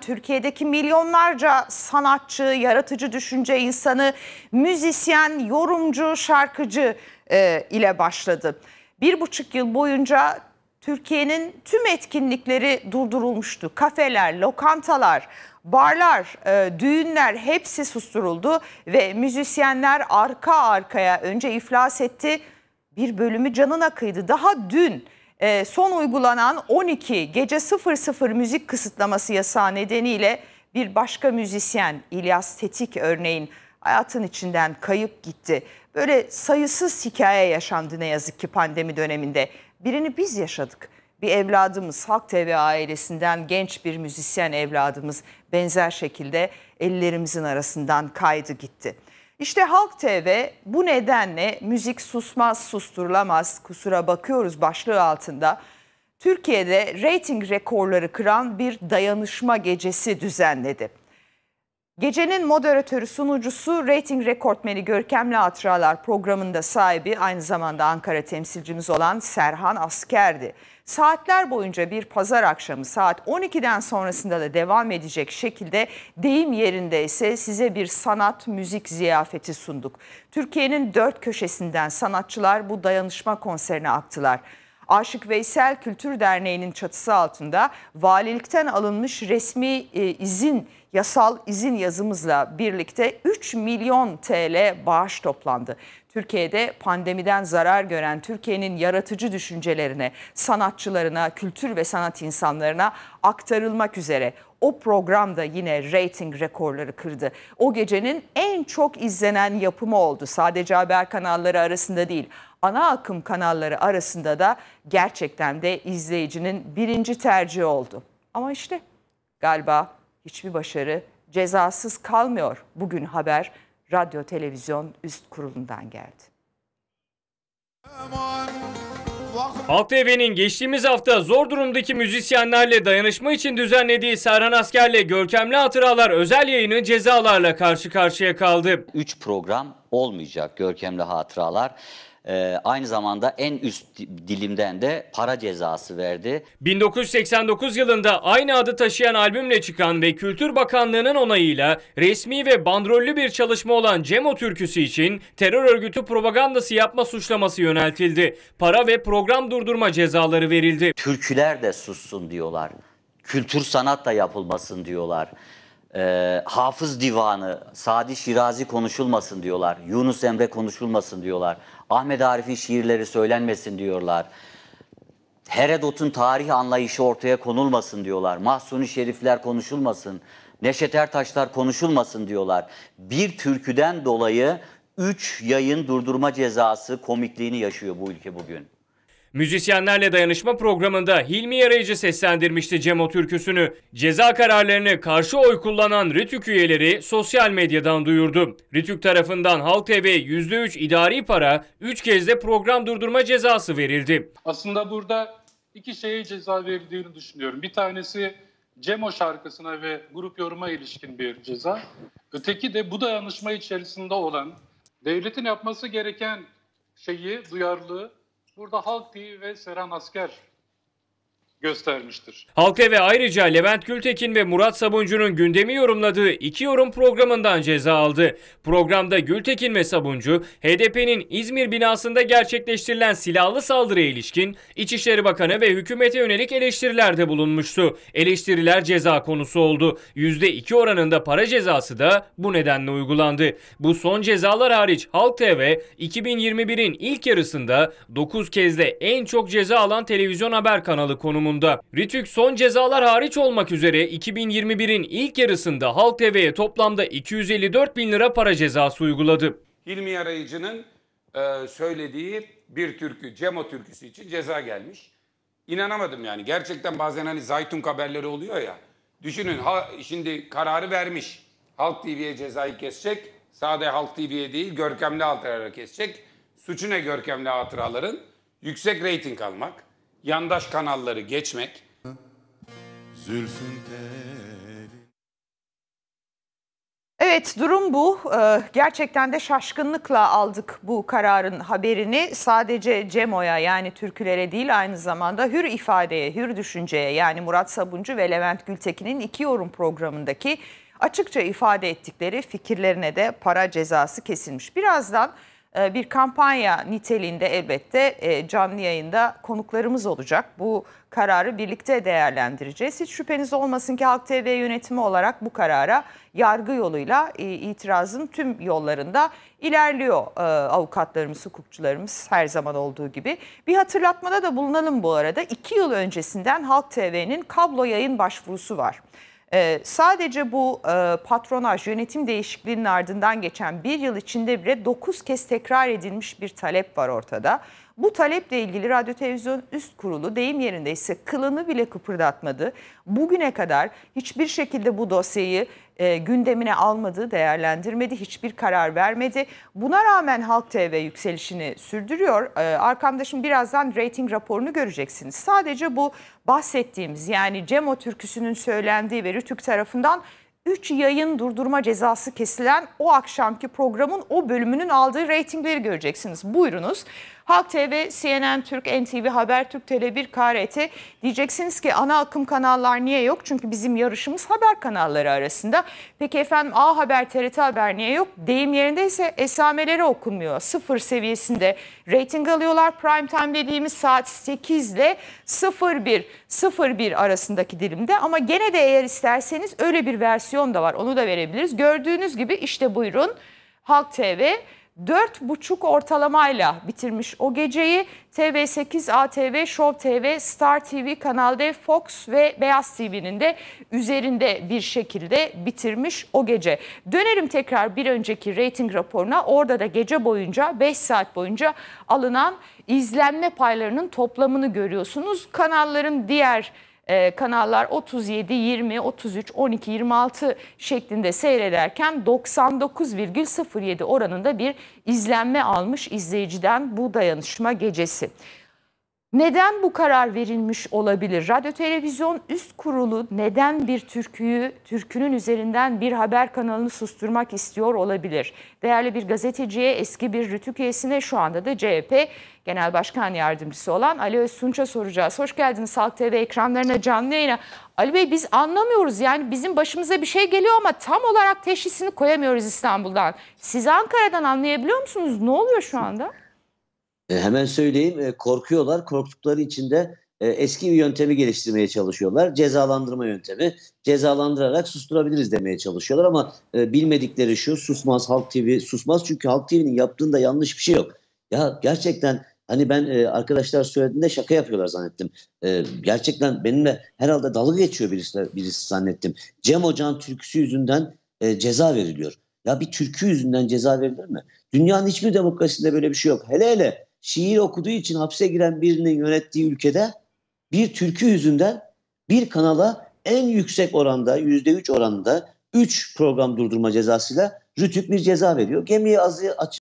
Türkiye'deki milyonlarca sanatçı, yaratıcı düşünce insanı, müzisyen, yorumcu, şarkıcı e, ile başladı. Bir buçuk yıl boyunca Türkiye'nin tüm etkinlikleri durdurulmuştu. Kafeler, lokantalar, barlar, e, düğünler hepsi susturuldu ve müzisyenler arka arkaya önce iflas etti. Bir bölümü canına kıydı. Daha dün ee, son uygulanan 12 gece 00 müzik kısıtlaması yasağı nedeniyle bir başka müzisyen İlyas Tetik örneğin hayatın içinden kayıp gitti. Böyle sayısız hikaye yaşandı ne yazık ki pandemi döneminde. Birini biz yaşadık. Bir evladımız Halk TV ailesinden genç bir müzisyen evladımız benzer şekilde ellerimizin arasından kaydı gitti. İşte Halk TV bu nedenle müzik susmaz susturulamaz kusura bakıyoruz başlığı altında Türkiye'de reyting rekorları kıran bir dayanışma gecesi düzenledi. Gecenin moderatörü, sunucusu, reyting rekortmeni Görkemli Hatıralar programında sahibi, aynı zamanda Ankara temsilcimiz olan Serhan Asker'di. Saatler boyunca bir pazar akşamı saat 12'den sonrasında da devam edecek şekilde deyim yerinde ise size bir sanat müzik ziyafeti sunduk. Türkiye'nin dört köşesinden sanatçılar bu dayanışma konserine aktılar. Aşık Veysel Kültür Derneği'nin çatısı altında valilikten alınmış resmi e, izin, yasal izin yazımızla birlikte 3 milyon TL bağış toplandı. Türkiye'de pandemiden zarar gören Türkiye'nin yaratıcı düşüncelerine, sanatçılarına, kültür ve sanat insanlarına aktarılmak üzere o program da yine reyting rekorları kırdı. O gecenin en çok izlenen yapımı oldu. Sadece haber kanalları arasında değil ana akım kanalları arasında da gerçekten de izleyicinin birinci tercihi oldu. Ama işte galiba hiçbir başarı cezasız kalmıyor. Bugün haber radyo televizyon üst kurulundan geldi. Halk TV'nin geçtiğimiz hafta zor durumdaki müzisyenlerle dayanışma için düzenlediği Serhan Asker'le Görkemli Hatıralar özel yayını cezalarla karşı karşıya kaldı. 3 program olmayacak görkemli hatıralar. Ee, aynı zamanda en üst dilimden de para cezası verdi. 1989 yılında aynı adı taşıyan albümle çıkan ve Kültür Bakanlığı'nın onayıyla resmi ve bandrollü bir çalışma olan Cemo türküsü için terör örgütü propagandası yapma suçlaması yöneltildi. Para ve program durdurma cezaları verildi. Türküler de sussun diyorlar. Kültür sanat da yapılmasın diyorlar e, Hafız Divanı, Sadi Şirazi konuşulmasın diyorlar. Yunus Emre konuşulmasın diyorlar. Ahmet Arif'in şiirleri söylenmesin diyorlar. Heredot'un tarih anlayışı ortaya konulmasın diyorlar. Mahsuni Şerifler konuşulmasın. Neşet Ertaşlar konuşulmasın diyorlar. Bir türküden dolayı 3 yayın durdurma cezası komikliğini yaşıyor bu ülke bugün. Müzisyenlerle Dayanışma programında Hilmi Yarayıcı seslendirmişti Cemo türküsünü. Ceza kararlarını karşı oy kullanan RITÜK üyeleri sosyal medyadan duyurdu. RITÜK tarafından Halk TV %3 idari para, 3 kez de program durdurma cezası verildi. Aslında burada iki şeye ceza verildiğini düşünüyorum. Bir tanesi Cemo şarkısına ve grup yoruma ilişkin bir ceza. Öteki de bu dayanışma içerisinde olan devletin yapması gereken şeyi, duyarlılığı Burada Halk TV ve Seram Asker göstermiştir. Halk TV ayrıca Levent Gültekin ve Murat Sabuncu'nun gündemi yorumladığı iki yorum programından ceza aldı. Programda Gültekin ve Sabuncu, HDP'nin İzmir binasında gerçekleştirilen silahlı saldırıya ilişkin İçişleri Bakanı ve hükümete yönelik eleştirilerde bulunmuştu. Eleştiriler ceza konusu oldu. %2 oranında para cezası da bu nedenle uygulandı. Bu son cezalar hariç Halk TV 2021'in ilk yarısında 9 kez de en çok ceza alan televizyon haber kanalı konumu durumunda. Ritük son cezalar hariç olmak üzere 2021'in ilk yarısında Halk TV'ye toplamda 254 bin lira para cezası uyguladı. Hilmi Arayıcı'nın e, söylediği bir türkü, Cemo türküsü için ceza gelmiş. İnanamadım yani. Gerçekten bazen hani zaytun haberleri oluyor ya. Düşünün ha, şimdi kararı vermiş. Halk TV'ye cezayı kesecek. Sade Halk TV'ye değil görkemli hatıralara kesecek. Suçu ne görkemli hatıraların? Yüksek reyting almak yandaş kanalları geçmek. Evet durum bu. Ee, gerçekten de şaşkınlıkla aldık bu kararın haberini. Sadece Cemo'ya yani türkülere değil aynı zamanda hür ifadeye, hür düşünceye yani Murat Sabuncu ve Levent Gültekin'in iki yorum programındaki açıkça ifade ettikleri fikirlerine de para cezası kesilmiş. Birazdan... Ee, bir kampanya niteliğinde elbette e, canlı yayında konuklarımız olacak. Bu kararı birlikte değerlendireceğiz. Hiç şüpheniz olmasın ki Halk TV yönetimi olarak bu karara yargı yoluyla e, itirazın tüm yollarında ilerliyor e, avukatlarımız, hukukçularımız her zaman olduğu gibi. Bir hatırlatmada da bulunalım bu arada. iki yıl öncesinden Halk TV'nin kablo yayın başvurusu var. E, sadece bu e, patronaj yönetim değişikliğinin ardından geçen bir yıl içinde bile 9 kez tekrar edilmiş bir talep var ortada. Bu taleple ilgili Radyo Televizyon Üst Kurulu deyim yerinde ise kılını bile kıpırdatmadı. Bugüne kadar hiçbir şekilde bu dosyayı e, gündemine almadı, değerlendirmedi, hiçbir karar vermedi. Buna rağmen Halk TV yükselişini sürdürüyor. E, arkamda birazdan reyting raporunu göreceksiniz. Sadece bu bahsettiğimiz yani Cemo türküsünün söylendiği ve Rütük tarafından 3 yayın durdurma cezası kesilen o akşamki programın o bölümünün aldığı reytingleri göreceksiniz. Buyurunuz. Halk TV, CNN Türk, NTV, Habertürk, Tele1, KRT diyeceksiniz ki ana akım kanallar niye yok? Çünkü bizim yarışımız haber kanalları arasında. Peki efendim A Haber, TRT Haber niye yok? Deyim yerinde ise esameleri okunmuyor. Sıfır seviyesinde reyting alıyorlar. Prime time dediğimiz saat 8 ile 01, 01 arasındaki dilimde. Ama gene de eğer isterseniz öyle bir versiyon da var. Onu da verebiliriz. Gördüğünüz gibi işte buyurun Halk TV 4,5 ortalamayla bitirmiş o geceyi. TV8, ATV, Show TV, Star TV, Kanal D, Fox ve Beyaz TV'nin de üzerinde bir şekilde bitirmiş o gece. Dönelim tekrar bir önceki reyting raporuna. Orada da gece boyunca 5 saat boyunca alınan izlenme paylarının toplamını görüyorsunuz. Kanalların diğer e, kanallar 37, 20, 33, 12, 26 şeklinde seyrederken 99,07 oranında bir izlenme almış izleyiciden bu dayanışma gecesi. Neden bu karar verilmiş olabilir? Radyo Televizyon Üst Kurulu neden bir türküyü, türkünün üzerinden bir haber kanalını susturmak istiyor olabilir? Değerli bir gazeteciye, eski bir rütük üyesine şu anda da CHP Genel Başkan Yardımcısı olan Ali Öztunç'a soracağız. Hoş geldiniz Halk TV ekranlarına, canlı yayına. Ali Bey biz anlamıyoruz yani bizim başımıza bir şey geliyor ama tam olarak teşhisini koyamıyoruz İstanbul'dan. Siz Ankara'dan anlayabiliyor musunuz? Ne oluyor şu anda? E, hemen söyleyeyim e, korkuyorlar. Korktukları için de e, eski bir yöntemi geliştirmeye çalışıyorlar. Cezalandırma yöntemi. Cezalandırarak susturabiliriz demeye çalışıyorlar ama e, bilmedikleri şu susmaz Halk TV susmaz çünkü Halk TV'nin yaptığında yanlış bir şey yok. Ya gerçekten hani ben e, arkadaşlar söylediğinde şaka yapıyorlar zannettim. E, gerçekten benimle herhalde dalga geçiyor birisi, birisi zannettim. Cem Hoca'nın türküsü yüzünden e, ceza veriliyor. Ya bir türkü yüzünden ceza verilir mi? Dünyanın hiçbir demokrasisinde böyle bir şey yok. Hele hele şiir okuduğu için hapse giren birinin yönettiği ülkede bir türkü yüzünden bir kanala en yüksek oranda yüzde üç oranında üç program durdurma cezasıyla Rütük bir ceza veriyor. Gemiyi azı, aç,